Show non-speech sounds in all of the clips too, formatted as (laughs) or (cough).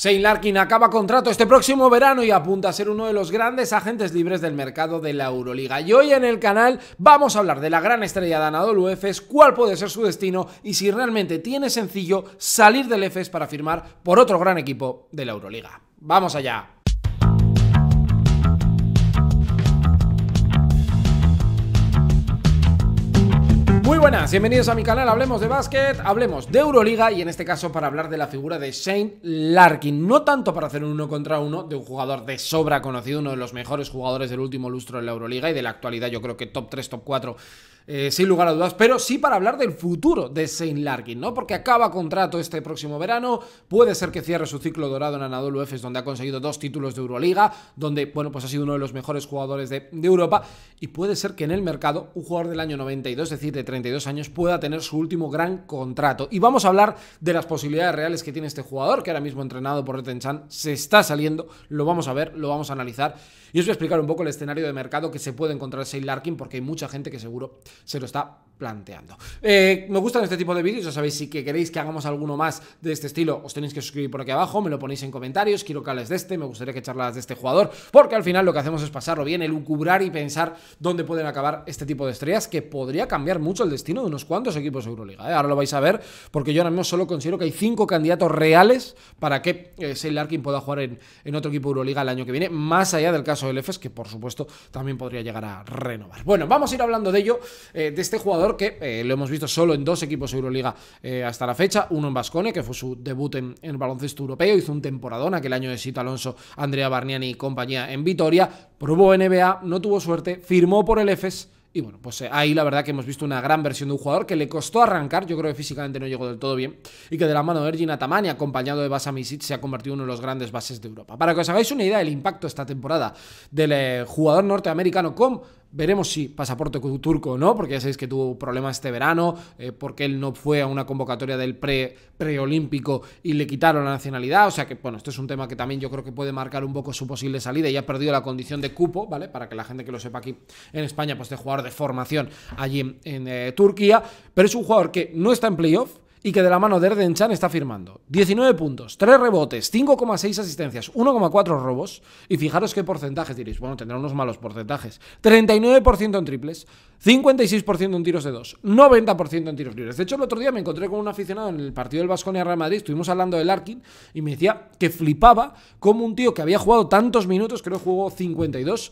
Sein Larkin acaba contrato este próximo verano y apunta a ser uno de los grandes agentes libres del mercado de la Euroliga. Y hoy en el canal vamos a hablar de la gran estrella Anadolu Efes, cuál puede ser su destino y si realmente tiene sencillo salir del EFES para firmar por otro gran equipo de la Euroliga. ¡Vamos allá! Muy buenas, bienvenidos a mi canal Hablemos de Básquet, hablemos de Euroliga y en este caso para hablar de la figura de Shane Larkin, no tanto para hacer un uno contra uno de un jugador de sobra conocido, uno de los mejores jugadores del último lustro en la Euroliga y de la actualidad yo creo que top 3, top 4 eh, sin lugar a dudas, pero sí para hablar del futuro de Saint Larkin, ¿no? Porque acaba contrato este próximo verano, puede ser que cierre su ciclo dorado en Anadolu Efes, donde ha conseguido dos títulos de Euroliga, donde, bueno, pues ha sido uno de los mejores jugadores de, Europa, y puede ser que en el mercado un jugador del año 92, es decir, de 32 años, pueda tener su último gran contrato. Y vamos a hablar de las posibilidades reales que tiene este jugador, que ahora mismo entrenado por Reten se está saliendo, lo vamos a ver, lo vamos a analizar, y os voy a explicar un poco el escenario de mercado que se puede encontrar Saint Larkin, porque hay mucha gente que seguro se lo está planteando. Eh, me gustan este tipo de vídeos, ya sabéis, si queréis que hagamos alguno más de este estilo, os tenéis que suscribir por aquí abajo, me lo ponéis en comentarios, quiero que hables de este, me gustaría que charlas de este jugador, porque al final lo que hacemos es pasarlo bien, elucubrar y pensar dónde pueden acabar este tipo de estrellas, que podría cambiar mucho el destino de unos cuantos equipos de Euroliga. ¿eh? Ahora lo vais a ver, porque yo ahora mismo solo considero que hay cinco candidatos reales para que eh, Larkin pueda jugar en, en otro equipo de Euroliga el año que viene, más allá del caso del EFES, que por supuesto también podría llegar a renovar. Bueno, vamos a ir hablando de ello, eh, de este jugador que eh, lo hemos visto solo en dos equipos Euroliga eh, hasta la fecha. Uno en Bascone, que fue su debut en, el baloncesto europeo, hizo un temporadón aquel año de Sito Alonso, Andrea Barniani y compañía en Vitoria. Probó NBA, no tuvo suerte, firmó por el EFES. Y bueno, pues eh, ahí la verdad que hemos visto una gran versión de un jugador que le costó arrancar, yo creo que físicamente no llegó del todo bien, y que de la mano de Ergin Atamani, acompañado de Basa se ha convertido en uno de los grandes bases de Europa. Para que os hagáis una idea del impacto esta temporada del jugador norteamericano con Veremos si pasaporte turco o no, porque ya sabéis que tuvo problemas este verano, eh, porque él no fue a una convocatoria del pre preolímpico y le quitaron la nacionalidad. O sea que, bueno, esto es un tema que también yo creo que puede marcar un poco su posible salida. y ha perdido la condición de cupo, ¿vale? Para que la gente que lo sepa aquí en España, pues de jugador de formación allí en, eh, Turquía. Pero es un jugador que no está en playoff y que de la mano de Erden Chan está firmando. 19 puntos, 3 rebotes, 5,6 asistencias, 1,4 robos. Y fijaros qué porcentajes diréis. Bueno, tendrá unos malos porcentajes. 39% en triples, 56% en tiros de 2, 90% en tiros libres. De hecho, el otro día me encontré con un aficionado en el partido del Vasconia Real Madrid. Estuvimos hablando del Arkin y me decía que flipaba como un tío que había jugado tantos minutos, creo que jugó 52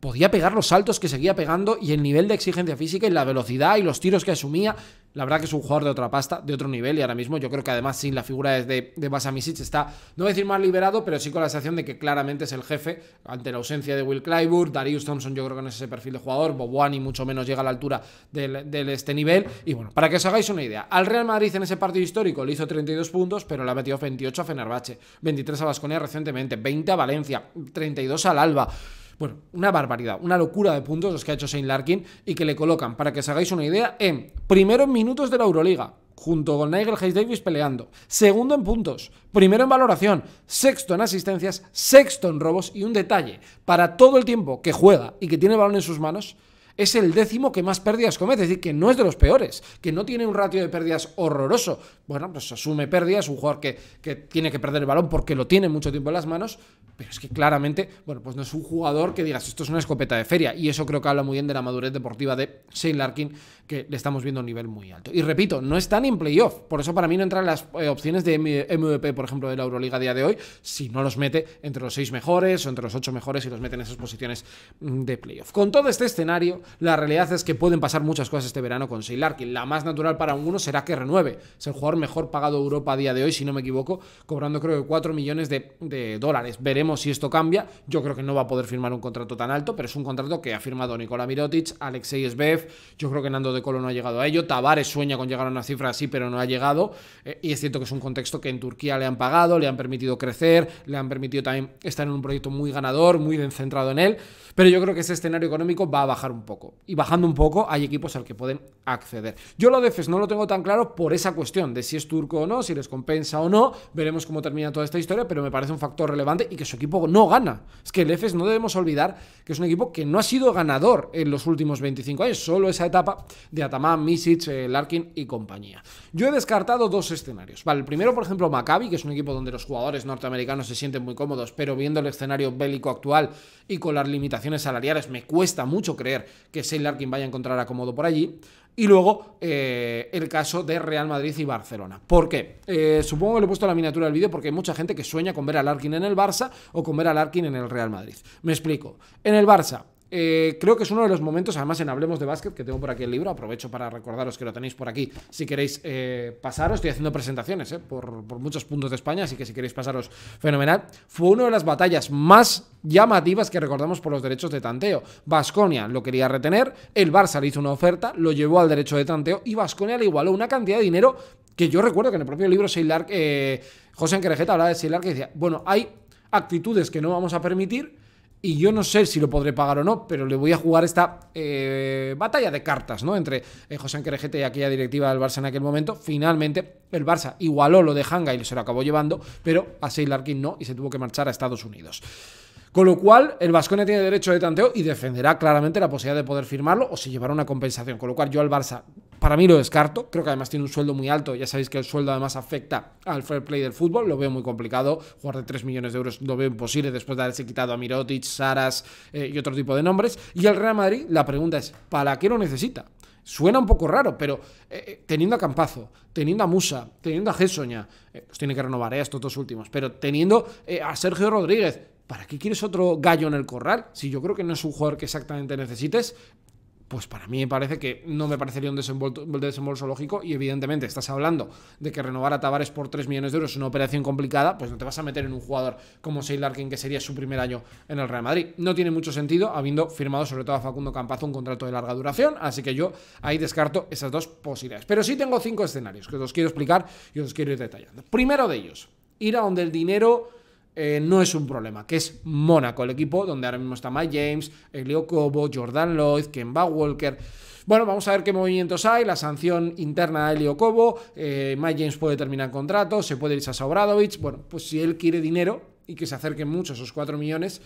podía pegar los saltos que seguía pegando y el nivel de exigencia física y la velocidad y los tiros que asumía. La verdad que es un jugador de otra pasta, de otro nivel y ahora mismo yo creo que además sin la figura de, de Basamisic está, no voy a decir más liberado, pero sí con la sensación de que claramente es el jefe ante la ausencia de Will Clyburn, Darius Thompson yo creo que no es ese perfil de jugador, Bobuani mucho menos llega a la altura de este nivel y bueno, para que os hagáis una idea, al Real Madrid en ese partido histórico le hizo 32 puntos, pero le ha metido 28 a Fenerbahce, 23 a Vasconia recientemente, 20 a Valencia, 32 al Alba. Bueno, una barbaridad, una locura de puntos los que ha hecho Shane Larkin y que le colocan, para que os hagáis una idea, en primeros minutos de la Euroliga, junto con Nigel Hayes Davis peleando. Segundo en puntos, primero en valoración, sexto en asistencias, sexto en robos y un detalle, para todo el tiempo que juega y que tiene el balón en sus manos, es el décimo que más pérdidas comete, es decir, que no es de los peores, que no tiene un ratio de pérdidas horroroso. Bueno, pues asume pérdidas, un jugador que, tiene que perder el balón porque lo tiene mucho tiempo en las manos, pero es que claramente, bueno, pues no es un jugador que digas, esto es una escopeta de feria, y eso creo que habla muy bien de la madurez deportiva de Shane Larkin, que le estamos viendo a un nivel muy alto. Y repito, no está ni en playoff, por eso para mí no entran las eh, opciones de MVP, por ejemplo, de la Euroliga a día de hoy, si no los mete entre los seis mejores o entre los ocho mejores y los mete en esas posiciones mm, de playoff. Con todo este escenario, la realidad es que pueden pasar muchas cosas este verano con Seylar, que La más natural para uno será que renueve. Es el jugador mejor pagado de Europa a día de hoy, si no me equivoco, cobrando creo que 4 millones de, dólares. Veremos si esto cambia. Yo creo que no va a poder firmar un contrato tan alto, pero es un contrato que ha firmado Nikola Mirotic, Alexei Sbev. Yo creo que Nando de Colo no ha llegado a ello. Tavares sueña con llegar a una cifra así, pero no ha llegado. Eh, y es cierto que es un contexto que en Turquía le han pagado, le han permitido crecer, le han permitido también estar en un proyecto muy ganador, muy centrado en él. Pero yo creo que ese escenario económico va a bajar un poco. Y bajando un poco hay equipos al que pueden acceder. Yo lo de FES no lo tengo tan claro por esa cuestión de si es turco o no, si les compensa o no. Veremos cómo termina toda esta historia, pero me parece un factor relevante y que su equipo no gana. Es que el EFES no debemos olvidar que es un equipo que no ha sido ganador en los últimos 25 años, solo esa etapa de Atamán, Misic, eh, Larkin y compañía. Yo he descartado dos escenarios. Vale, el primero, por ejemplo, Maccabi, que es un equipo donde los jugadores norteamericanos se sienten muy cómodos, pero viendo el escenario bélico actual y con las limitaciones salariales, me cuesta mucho creer que Shane Larkin vaya a encontrar acomodo por allí. Y luego eh, el caso de Real Madrid y Barcelona. ¿Por qué? Eh, supongo que le he puesto la miniatura del vídeo porque hay mucha gente que sueña con ver a Larkin en el Barça o con ver a Larkin en el Real Madrid. Me explico. En el Barça, eh, creo que es uno de los momentos, además en Hablemos de Básquet, que tengo por aquí el libro, aprovecho para recordaros que lo tenéis por aquí, si queréis eh, pasaros, estoy haciendo presentaciones eh, por, muchos puntos de España, así que si queréis pasaros, fenomenal. Fue una de las batallas más llamativas que recordamos por los derechos de tanteo. Vasconia lo quería retener, el Barça le hizo una oferta, lo llevó al derecho de tanteo y Vasconia le igualó una cantidad de dinero que yo recuerdo que en el propio libro José Querejeta hablaba de Seilar que decía, bueno, hay actitudes que no vamos a permitir, y yo no sé si lo podré pagar o no, pero le voy a jugar esta eh, batalla de cartas, ¿no? Entre eh, José Anquerejete y aquella directiva del Barça en aquel momento. Finalmente, el Barça igualó lo de Hanga y se lo acabó llevando, pero a Seylarkin no y se tuvo que marchar a Estados Unidos. Con lo cual, el vascone tiene derecho de tanteo y defenderá claramente la posibilidad de poder firmarlo o si llevará una compensación. Con lo cual, yo al Barça para mí lo descarto, creo que además tiene un sueldo muy alto, ya sabéis que el sueldo además afecta al fair play del fútbol, lo veo muy complicado, jugar de 3 millones de euros lo veo imposible después de haberse quitado a Mirotic, Saras eh, y otro tipo de nombres. Y el Real Madrid, la pregunta es, ¿para qué lo necesita? Suena un poco raro, pero eh, eh, teniendo a Campazo, teniendo a Musa, teniendo a Gessoña, pues tiene que renovar estos dos últimos, pero teniendo a Sergio Rodríguez, ¿para qué quieres otro gallo en el corral? Si yo creo que no es un jugador que exactamente necesites, pues para mí me parece que no me parecería un desembolso lógico y evidentemente estás hablando de que renovar a Tavares por 3 millones de euros es una operación complicada, pues no te vas a meter en un jugador como Seylarkin, que sería su primer año en el Real Madrid. No tiene mucho sentido habiendo firmado sobre todo a Facundo Campazo un contrato de larga duración, así que yo ahí descarto esas dos posibilidades. Pero sí tengo cinco escenarios que os quiero explicar y os quiero ir detallando. Primero de ellos, ir a donde el dinero eh, no es un problema, que es Mónaco, el equipo donde ahora mismo está Mike James, Elio Cobo, Jordan Lloyd, Kemba Walker. Bueno, vamos a ver qué movimientos hay, la sanción interna de Elio Cobo, eh, Mike James puede terminar contrato, se puede ir a Sobradovich, bueno, pues si él quiere dinero y que se acerquen mucho esos 4 millones,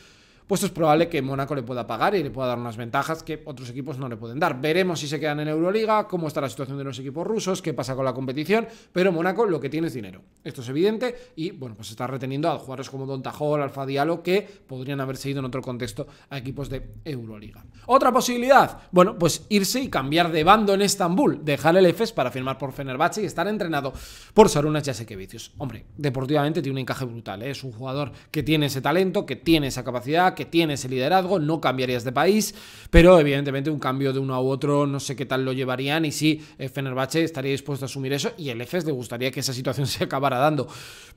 pues es probable que Mónaco le pueda pagar y le pueda dar unas ventajas que otros equipos no le pueden dar. Veremos si se quedan en Euroliga, cómo está la situación de los equipos rusos, qué pasa con la competición, pero Mónaco lo que tiene es dinero. Esto es evidente y bueno, pues está reteniendo a jugadores como Don Tajol, Alfa Diallo, que podrían haberse ido en otro contexto a equipos de Euroliga. Otra posibilidad, bueno, pues irse y cambiar de bando en Estambul, dejar el EFES para firmar por Fenerbahce y estar entrenado por Sarunas Yasekevicius. Hombre, deportivamente tiene un encaje brutal, ¿eh? es un jugador que tiene ese talento, que tiene esa capacidad, que tiene ese liderazgo, no cambiarías de país, pero evidentemente un cambio de uno a otro, no sé qué tal lo llevarían y si sí, eh, Fenerbahce estaría dispuesto a asumir eso y el EFES le gustaría que esa situación (laughs) se acabara dando.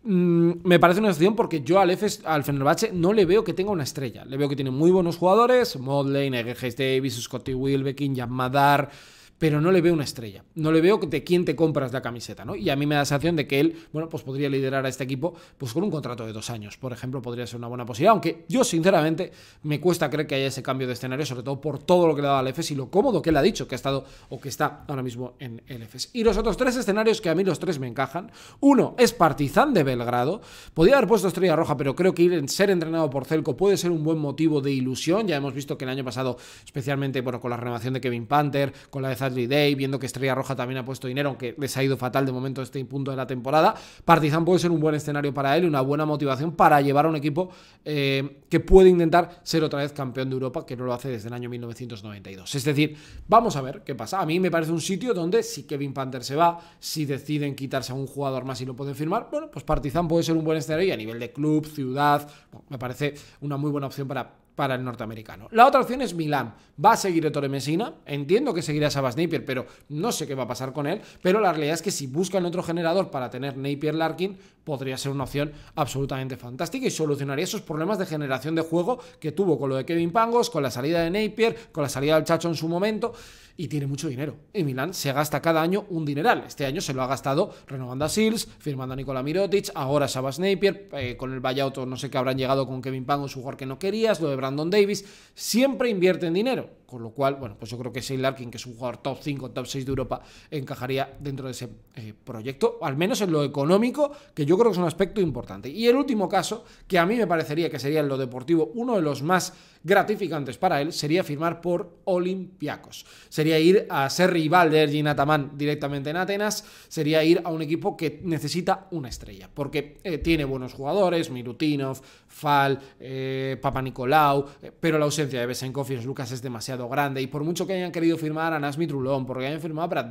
Mm, me parece una excepción porque yo al EFES, al Fenerbahce, no le veo que tenga una estrella, le veo que tiene muy buenos jugadores, Modley, Negejes Davis, Scotty Wilbekin, Jan Madar pero no le veo una estrella. No le veo de quién te compras la camiseta, ¿no? Y a mí me da la sensación de que él, bueno, pues podría liderar a este equipo pues con un contrato de dos años, por ejemplo, podría ser una buena posibilidad, aunque yo sinceramente me cuesta creer que haya ese cambio de escenario, sobre todo por todo lo que le ha dado al EFES y lo cómodo que él ha dicho que ha estado o que está ahora mismo en el EFES. Y los otros tres escenarios que a mí los tres me encajan, uno es Partizan de Belgrado, podría haber puesto estrella roja, pero creo que ir en ser entrenado por Celco puede ser un buen motivo de ilusión, ya hemos visto que el año pasado, especialmente, bueno, con la renovación de Kevin Panther, con la de Sadly Day, viendo que Estrella Roja también ha puesto dinero, aunque les ha ido fatal de momento este punto de la temporada, Partizan puede ser un buen escenario para él y una buena motivación para llevar a un equipo eh, que puede intentar ser otra vez campeón de Europa, que no lo hace desde el año 1992. Es decir, vamos a ver qué pasa. A mí me parece un sitio donde si Kevin Panther se va, si deciden quitarse a un jugador más y lo pueden firmar, bueno, pues Partizan puede ser un buen escenario y a nivel de club, ciudad, me parece una muy buena opción para para el norteamericano. La otra opción es Milán. Va a seguir Ettore Messina. Entiendo que seguirá Sabas Napier, pero no sé qué va a pasar con él. Pero la realidad es que si buscan otro generador para tener Napier Larkin, podría ser una opción absolutamente fantástica y solucionaría esos problemas de generación de juego que tuvo con lo de Kevin Pangos, con la salida de Napier, con la salida del Chacho en su momento y tiene mucho dinero. En Milán se gasta cada año un dineral. Este año se lo ha gastado renovando a Sils, firmando a Nikola Mirotic, ahora Sabas Napier, eh, con el buyout no sé qué habrán llegado con Kevin Pangos, jugador que no querías, lo de Brandon Davis. Siempre invierten dinero con lo cual, bueno, pues yo creo que es Larkin, que es un jugador top 5, top 6 de Europa, encajaría dentro de ese eh, proyecto, al menos en lo económico, que yo creo que es un aspecto importante. Y el último caso, que a mí me parecería que sería en lo deportivo uno de los más gratificantes para él sería firmar por Olympiacos. Sería ir a ser rival de Ergin Ataman directamente en Atenas, sería ir a un equipo que necesita una estrella, porque eh, tiene buenos jugadores, Mirutinov, Fal, eh, Papa Nicolau, eh, pero la ausencia de Besenkov y Lucas es demasiado grande, y por mucho que hayan querido firmar a Nasmi Trulón, porque hayan firmado a Brad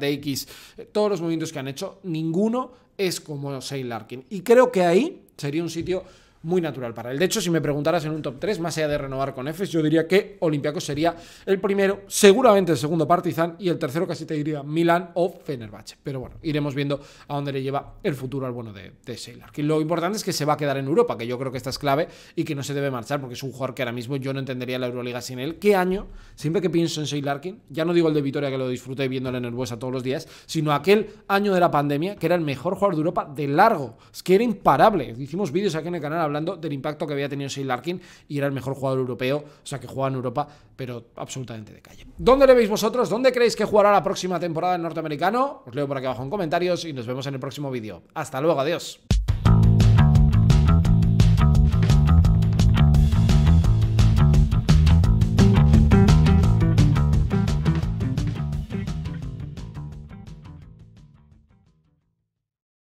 todos los movimientos que han hecho, ninguno es como Shane Larkin. Y creo que ahí sería un sitio muy natural para él. De hecho, si me preguntaras en un top 3, más allá de renovar con Efes, yo diría que Olimpiaco sería el primero, seguramente el segundo Partizan y el tercero casi te diría Milan o Fenerbahce. Pero bueno, iremos viendo a dónde le lleva el futuro al bueno de, de Que lo importante es que se va a quedar en Europa, que yo creo que esta es clave y que no se debe marchar porque es un jugador que ahora mismo yo no entendería la Euroliga sin él. ¿Qué año? Siempre que pienso en Sailor ya no digo el de Vitoria que lo disfruté viéndole en el todos los días, sino aquel año de la pandemia que era el mejor jugador de Europa de largo. Es que era imparable. Hicimos vídeos aquí en el canal hablando del impacto que había tenido Shane Larkin y era el mejor jugador europeo, o sea, que juega en Europa, pero absolutamente de calle. ¿Dónde le veis vosotros? ¿Dónde creéis que jugará la próxima temporada el norteamericano? Os leo por aquí abajo en comentarios y nos vemos en el próximo vídeo. Hasta luego, adiós.